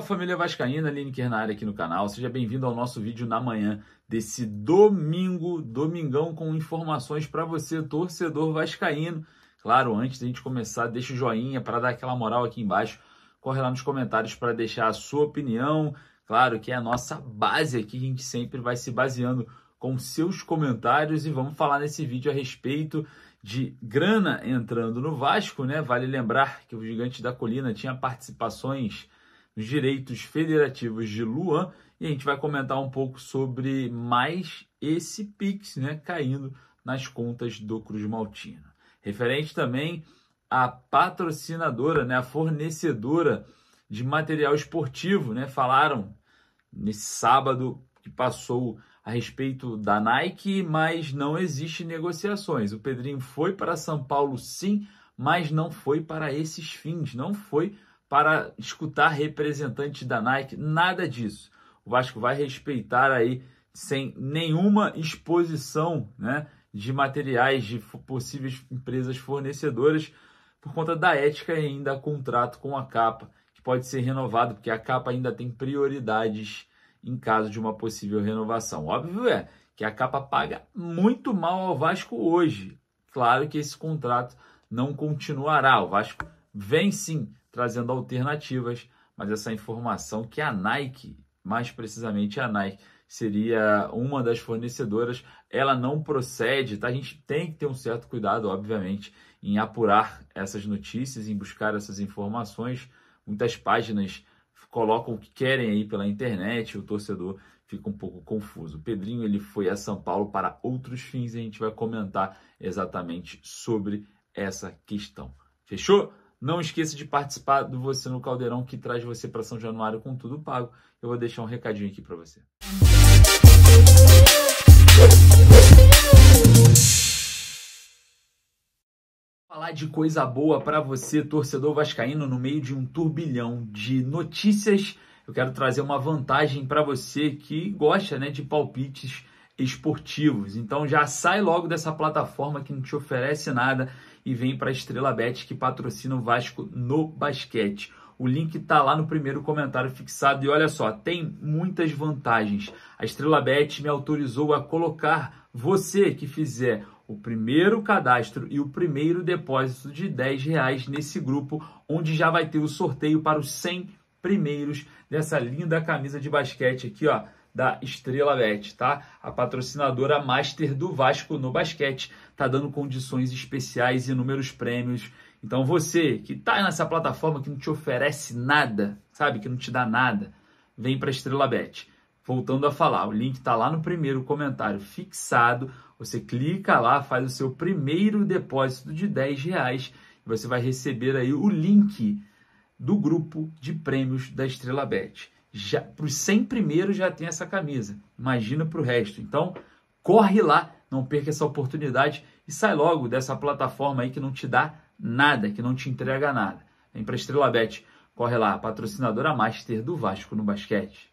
Salve família Vascaína, Lineker na área aqui no canal. Seja bem-vindo ao nosso vídeo na manhã desse domingo, domingão com informações para você, torcedor vascaíno. Claro, antes da gente começar, deixa o joinha para dar aquela moral aqui embaixo. Corre lá nos comentários para deixar a sua opinião. Claro que é a nossa base aqui, a gente sempre vai se baseando com seus comentários e vamos falar nesse vídeo a respeito de grana entrando no Vasco, né? Vale lembrar que o Gigante da Colina tinha participações nos direitos federativos de Luan e a gente vai comentar um pouco sobre mais esse Pix né, caindo nas contas do Cruz Maltino. Referente também à patrocinadora, né, a fornecedora de material esportivo, né, falaram nesse sábado que passou a respeito da Nike, mas não existe negociações. O Pedrinho foi para São Paulo sim, mas não foi para esses fins, não foi para escutar representante da Nike, nada disso. O Vasco vai respeitar aí sem nenhuma exposição, né, de materiais de possíveis empresas fornecedoras por conta da ética e ainda contrato com a capa, que pode ser renovado, porque a capa ainda tem prioridades em caso de uma possível renovação. Óbvio é que a capa paga muito mal ao Vasco hoje. Claro que esse contrato não continuará. O Vasco vem sim trazendo alternativas, mas essa informação que a Nike, mais precisamente a Nike, seria uma das fornecedoras, ela não procede, tá? A gente tem que ter um certo cuidado, obviamente, em apurar essas notícias, em buscar essas informações. Muitas páginas colocam o que querem aí pela internet, o torcedor fica um pouco confuso. O Pedrinho ele foi a São Paulo para outros fins e a gente vai comentar exatamente sobre essa questão. Fechou? Não esqueça de participar do Você no Caldeirão, que traz você para São Januário com tudo pago. Eu vou deixar um recadinho aqui para você. Falar de coisa boa para você, torcedor vascaíno, no meio de um turbilhão de notícias. Eu quero trazer uma vantagem para você que gosta né, de palpites esportivos. Então já sai logo dessa plataforma que não te oferece nada e vem para a Estrela Bet que patrocina o Vasco no basquete. O link está lá no primeiro comentário fixado. E olha só, tem muitas vantagens. A Estrela Bet me autorizou a colocar você que fizer o primeiro cadastro e o primeiro depósito de 10 reais nesse grupo, onde já vai ter o sorteio para os 100 primeiros dessa linda camisa de basquete aqui, ó da Estrela Bet, tá? A patrocinadora master do Vasco no basquete, tá dando condições especiais e inúmeros prêmios. Então você que tá nessa plataforma que não te oferece nada, sabe, que não te dá nada, vem para Estrela Bet. Voltando a falar, o link tá lá no primeiro comentário fixado. Você clica lá, faz o seu primeiro depósito de 10 reais e você vai receber aí o link do grupo de prêmios da Estrela Bet para os 100 primeiros já tem essa camisa. Imagina para o resto. Então, corre lá, não perca essa oportunidade e sai logo dessa plataforma aí que não te dá nada, que não te entrega nada. Vem para Estrela Bet, corre lá, patrocinadora master do Vasco no basquete.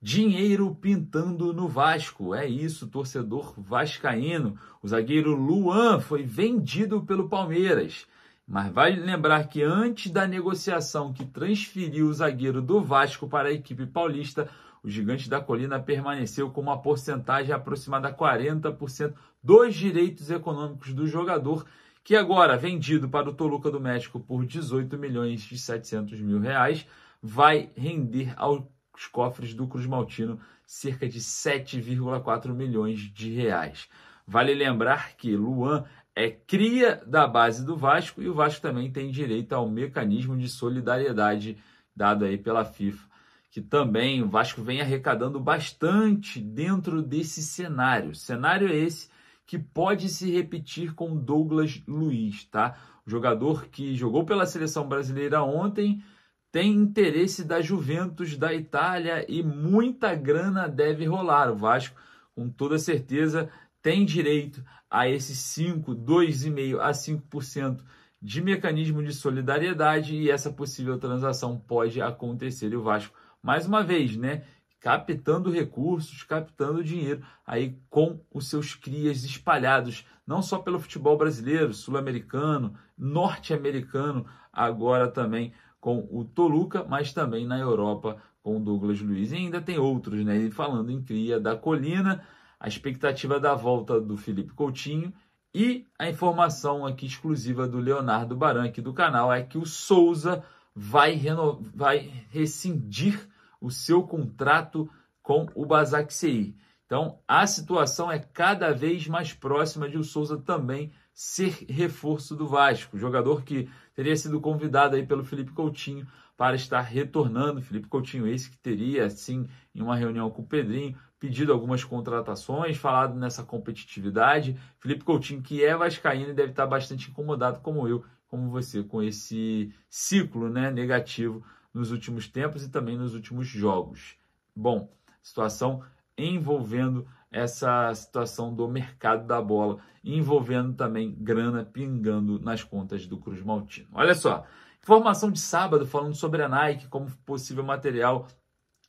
Dinheiro pintando no Vasco, é isso, torcedor vascaíno. O zagueiro Luan foi vendido pelo Palmeiras. Mas vale lembrar que antes da negociação que transferiu o zagueiro do Vasco para a equipe paulista, o Gigante da Colina permaneceu com uma porcentagem aproximada a 40% dos direitos econômicos do jogador, que agora, vendido para o Toluca do México por 18 milhões e 700 mil reais, vai render aos cofres do Cruz Maltino cerca de 7,4 milhões de reais. Vale lembrar que Luan é cria da base do Vasco e o Vasco também tem direito ao mecanismo de solidariedade dado aí pela FIFA, que também o Vasco vem arrecadando bastante dentro desse cenário. Cenário é esse que pode se repetir com Douglas Luiz, tá? O jogador que jogou pela seleção brasileira ontem tem interesse da Juventus da Itália e muita grana deve rolar. O Vasco, com toda certeza, tem direito a esses 5, 2,5% a 5% de mecanismo de solidariedade e essa possível transação pode acontecer. E o Vasco, mais uma vez, né? Captando recursos, captando dinheiro aí com os seus crias espalhados, não só pelo futebol brasileiro, sul-americano, norte-americano, agora também com o Toluca, mas também na Europa com o Douglas Luiz. E ainda tem outros, né? E falando em cria da colina, a expectativa da volta do Felipe Coutinho e a informação aqui exclusiva do Leonardo Baran aqui do canal é que o Souza vai, reno... vai rescindir o seu contrato com o Basaksehir. Então, a situação é cada vez mais próxima de o Souza também ser reforço do Vasco. Jogador que teria sido convidado aí pelo Felipe Coutinho para estar retornando. Felipe Coutinho, esse que teria, assim, em uma reunião com o Pedrinho, pedido algumas contratações, falado nessa competitividade. Felipe Coutinho, que é vascaíno e deve estar bastante incomodado, como eu, como você, com esse ciclo né, negativo nos últimos tempos e também nos últimos jogos. Bom, situação envolvendo essa situação do mercado da bola, envolvendo também grana pingando nas contas do Cruz Maltino. Olha só, informação de sábado falando sobre a Nike como possível material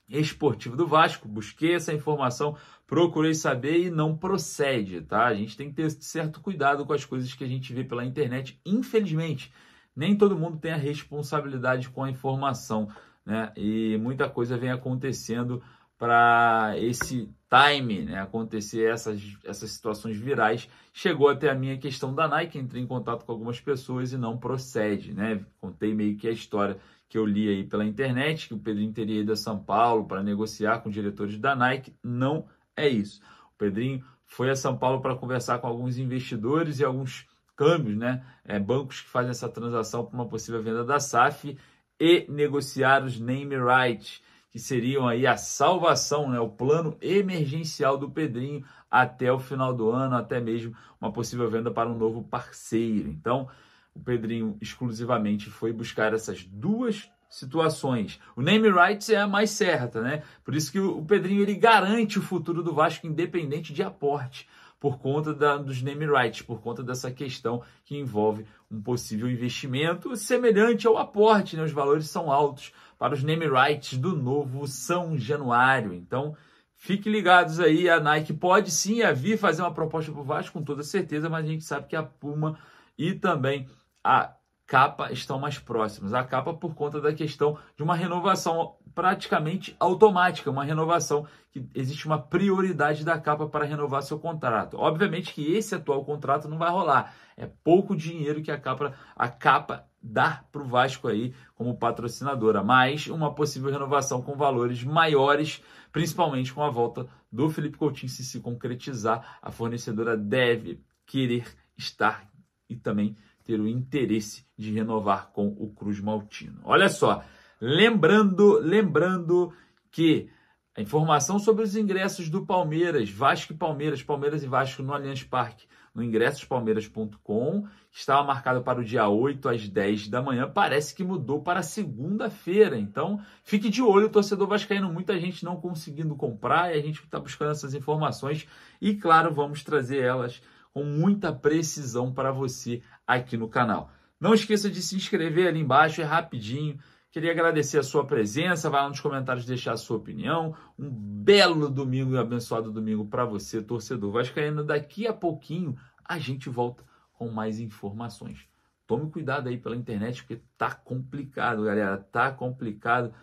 esportivo do Vasco. Busquei essa informação, procurei saber e não procede, tá? A gente tem que ter certo cuidado com as coisas que a gente vê pela internet. Infelizmente, nem todo mundo tem a responsabilidade com a informação, né? E muita coisa vem acontecendo para esse time né, acontecer essas, essas situações virais. Chegou até a minha questão da Nike, entrei em contato com algumas pessoas e não procede, né? Contei meio que a história que eu li aí pela internet, que o Pedrinho teria ido a São Paulo para negociar com diretores da Nike. Não é isso. O Pedrinho foi a São Paulo para conversar com alguns investidores e alguns câmbios, né? É, bancos que fazem essa transação para uma possível venda da SAF e negociar os name rights que seriam aí a salvação, né, o plano emergencial do Pedrinho até o final do ano, até mesmo uma possível venda para um novo parceiro. Então, o Pedrinho exclusivamente foi buscar essas duas situações. O name rights é a mais certa, né? Por isso que o Pedrinho ele garante o futuro do Vasco independente de aporte por conta da, dos name rights, por conta dessa questão que envolve um possível investimento semelhante ao aporte, né? Os valores são altos para os name rights do novo São Januário. Então, Fique ligados aí, a Nike pode sim vir fazer uma proposta para o Vasco, com toda certeza, mas a gente sabe que a Puma e também a capa estão mais próximas. A capa por conta da questão de uma renovação praticamente automática, uma renovação que existe uma prioridade da capa para renovar seu contrato. Obviamente que esse atual contrato não vai rolar. É pouco dinheiro que a capa a capa dá para o Vasco aí como patrocinadora, mas uma possível renovação com valores maiores, principalmente com a volta do Felipe Coutinho se se concretizar, a fornecedora deve querer estar e também ter o interesse de renovar com o Cruz Maltino. Olha só, lembrando, lembrando que a informação sobre os ingressos do Palmeiras, Vasco e Palmeiras, Palmeiras e Vasco no Allianz Parque, no ingressospalmeiras.com, estava marcado para o dia 8 às 10 da manhã, parece que mudou para segunda-feira. Então, fique de olho, torcedor vascaíno, muita gente não conseguindo comprar e a gente está buscando essas informações e claro, vamos trazer elas com muita precisão para você aqui no canal. Não esqueça de se inscrever ali embaixo, é rapidinho. Queria agradecer a sua presença, vai lá nos comentários deixar a sua opinião. Um belo domingo e abençoado domingo para você, torcedor vascaíno. Daqui a pouquinho a gente volta com mais informações. Tome cuidado aí pela internet porque tá complicado, galera, tá complicado.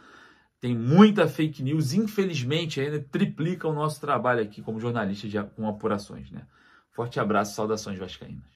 Tem muita fake news, infelizmente ainda triplica o nosso trabalho aqui como jornalista de, com apurações, né? Forte abraço, saudações vascaínas.